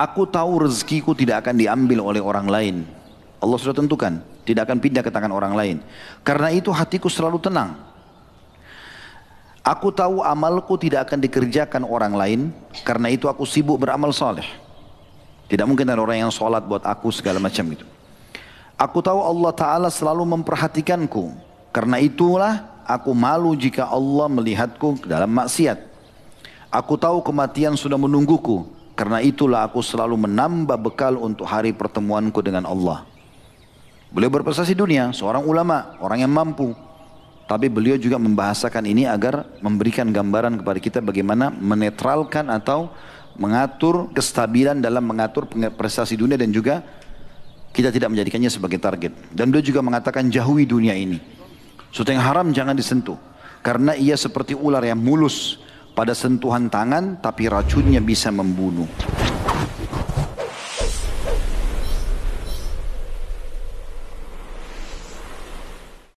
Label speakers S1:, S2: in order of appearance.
S1: Aku tahu rezekiku tidak akan diambil oleh orang lain. Allah sudah tentukan, tidak akan pindah ke tangan orang lain. Karena itu hatiku selalu tenang. Aku tahu amalku tidak akan dikerjakan orang lain, karena itu aku sibuk beramal saleh. Tidak mungkin ada orang yang sholat buat aku segala macam itu. Aku tahu Allah Ta'ala selalu memperhatikanku. Karena itulah aku malu jika Allah melihatku dalam maksiat. Aku tahu kematian sudah menungguku. Karena itulah aku selalu menambah bekal untuk hari pertemuanku dengan Allah. Beliau berprestasi dunia, seorang ulama, orang yang mampu. Tapi beliau juga membahasakan ini agar memberikan gambaran kepada kita bagaimana menetralkan atau mengatur kestabilan dalam mengatur prestasi dunia dan juga kita tidak menjadikannya sebagai target. Dan beliau juga mengatakan jauhi dunia ini. Sesuatu yang haram jangan disentuh. Karena ia seperti ular yang mulus pada sentuhan tangan tapi racunnya bisa membunuh.